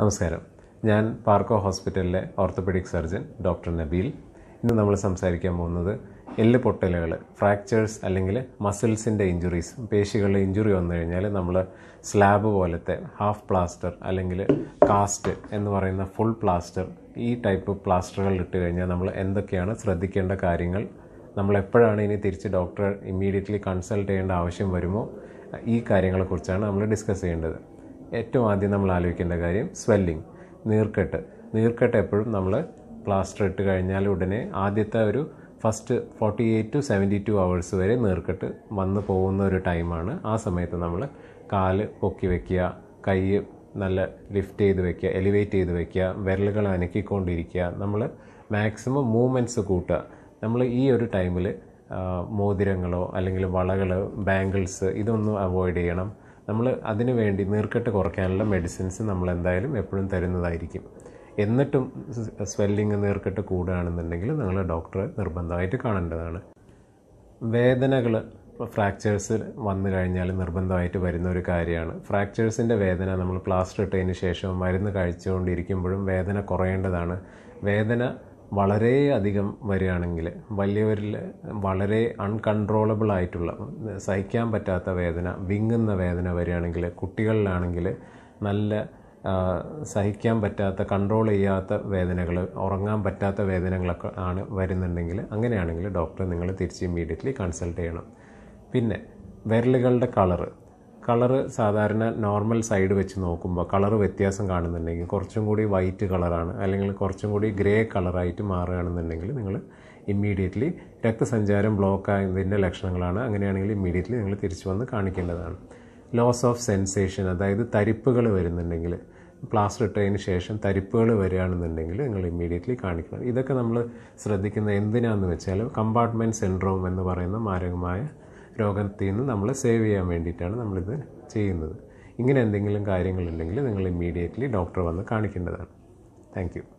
നമസ്കാരം ഞാൻ പാർക്കോ ഹോസ്പിറ്റലിലെ ഓർത്തോപെഡിക് സർജൻ ഡോക്ടർ നബീൽ ഇന്ന് നമ്മൾ സംസാരിക്കാൻ പോകുന്നത് എല്ല് പൊട്ടലുകൾ ഫ്രാക്ചേഴ്സ് അല്ലെങ്കിൽ മസിൽസിൻ്റെ ഇഞ്ചുറീസ് പേശികളുടെ ഇഞ്ചുറി വന്നു കഴിഞ്ഞാൽ നമ്മൾ സ്ലാബ് പോലത്തെ ഹാഫ് പ്ലാസ്റ്റർ അല്ലെങ്കിൽ കാസ്റ്റ് എന്ന് പറയുന്ന ഫുൾ പ്ലാസ്റ്റർ ഈ ടൈപ്പ് പ്ലാസ്റ്ററുകൾ ഇട്ട് കഴിഞ്ഞാൽ നമ്മൾ എന്തൊക്കെയാണ് ശ്രദ്ധിക്കേണ്ട കാര്യങ്ങൾ നമ്മൾ എപ്പോഴാണ് ഇനി തിരിച്ച് ഡോക്ടറെ ഇമ്മീഡിയറ്റ്ലി കൺസൾട്ട് ചെയ്യേണ്ട ആവശ്യം വരുമോ ഈ കാര്യങ്ങളെക്കുറിച്ചാണ് നമ്മൾ ഡിസ്കസ് ചെയ്യേണ്ടത് ഏറ്റവും ആദ്യം നമ്മൾ ആലോചിക്കേണ്ട കാര്യം സ്വെല്ലിങ് നീർക്കെട്ട് നീർക്കെട്ട് എപ്പോഴും നമ്മൾ പ്ലാസ്റ്റർ ഇട്ട് കഴിഞ്ഞാൽ ഉടനെ ആദ്യത്തെ ഒരു first forty eight to seventy two hours വരെ നീർക്കെട്ട് വന്നു പോകുന്ന ഒരു ടൈമാണ് ആ സമയത്ത് നമ്മൾ കാല് പൊക്കി വയ്ക്കുക കൈ നല്ല ലിഫ്റ്റ് ചെയ്ത് വയ്ക്കുക എലിവേറ്റ് ചെയ്ത് വയ്ക്കുക വിരലുകൾ അനക്കിക്കൊണ്ടിരിക്കുക നമ്മൾ മാക്സിമം മൂവ്മെൻറ്റ്സ് കൂട്ടുക നമ്മൾ ഈ ഒരു ടൈമിൽ മോതിരങ്ങളോ അല്ലെങ്കിൽ വളകൾ ബാങ്കിൾസ് ഇതൊന്നും അവോയ്ഡ് ചെയ്യണം നമ്മൾ അതിനു വേണ്ടി നീർക്കെട്ട് കുറയ്ക്കാനുള്ള മെഡിസിൻസ് നമ്മൾ എന്തായാലും എപ്പോഴും തരുന്നതായിരിക്കും എന്നിട്ടും സ്വെല്ലിങ് നീർക്കെട്ട് കൂടുകയാണെന്നുണ്ടെങ്കിൽ നിങ്ങൾ ഡോക്ടറെ നിർബന്ധമായിട്ട് കാണേണ്ടതാണ് വേദനകൾ ഫ്രാക്ചേഴ്സ് വന്നു കഴിഞ്ഞാൽ നിർബന്ധമായിട്ട് വരുന്ന ഒരു കാര്യമാണ് ഫ്രാക്ചേഴ്സിൻ്റെ വേദന നമ്മൾ പ്ലാസ്റ്റർ ഇട്ടതിന് ശേഷം മരുന്ന് കഴിച്ചുകൊണ്ടിരിക്കുമ്പോഴും വേദന കുറയേണ്ടതാണ് വേദന വളരെയധികം വരികയാണെങ്കിൽ വലിയവരിൽ വളരെ അൺകൺട്രോളബിൾ ആയിട്ടുള്ള സഹിക്കാൻ പറ്റാത്ത വേദന വിങ്ങുന്ന വേദന വരികയാണെങ്കിൽ കുട്ടികളിലാണെങ്കിൽ നല്ല സഹിക്കാൻ പറ്റാത്ത കൺട്രോൾ ചെയ്യാത്ത വേദനകൾ ഉറങ്ങാൻ പറ്റാത്ത വേദനകളൊക്കെ ആണ് വരുന്നുണ്ടെങ്കിൽ അങ്ങനെയാണെങ്കിൽ ഡോക്ടറെ നിങ്ങൾ തിരിച്ച് ഇമ്മീഡിയറ്റ്ലി കൺസൾട്ട് ചെയ്യണം പിന്നെ വിരലുകളുടെ കളറ് കളറ് സാധാരണ നോർമൽ സൈഡ് വെച്ച് നോക്കുമ്പോൾ കളർ വ്യത്യാസം കാണുന്നുണ്ടെങ്കിൽ കുറച്ചും കൂടി വൈറ്റ് കളറാണ് അല്ലെങ്കിൽ കുറച്ചും കൂടി ഗ്രേ കളറായിട്ട് മാറുകയാണെന്നുണ്ടെങ്കിൽ നിങ്ങൾ ഇമ്മീഡിയറ്റ്ലി രക്തസഞ്ചാരം ബ്ലോക്ക് ആയതിൻ്റെ ലക്ഷണങ്ങളാണ് അങ്ങനെയാണെങ്കിൽ ഇമ്മീഡിയറ്റ്ലി നിങ്ങൾ തിരിച്ചു വന്ന് കാണിക്കേണ്ടതാണ് ലോസ് ഓഫ് സെൻസേഷൻ അതായത് തരിപ്പുകൾ വരുന്നുണ്ടെങ്കിൽ പ്ലാസ്റ്റർ ഇട്ടതിന് ശേഷം തരിപ്പുകൾ വരികയാണെന്നുണ്ടെങ്കിൽ നിങ്ങൾ ഇമ്മീഡിയറ്റ്ലി കാണിക്കണം ഇതൊക്കെ നമ്മൾ ശ്രദ്ധിക്കുന്ന എന്തിനാണെന്ന് വെച്ചാൽ കമ്പാർട്ട്മെൻറ്റ് സിൻഡ്രോം എന്ന് പറയുന്ന മാരകമായ രോഗത്തിൽ നിന്ന് നമ്മളെ സേവ് ചെയ്യാൻ വേണ്ടിയിട്ടാണ് നമ്മളിത് ചെയ്യുന്നത് ഇങ്ങനെ എന്തെങ്കിലും കാര്യങ്ങളുണ്ടെങ്കിൽ നിങ്ങൾ ഇമ്മീഡിയറ്റ്ലി ഡോക്ടറെ വന്ന് കാണിക്കേണ്ടതാണ് താങ്ക്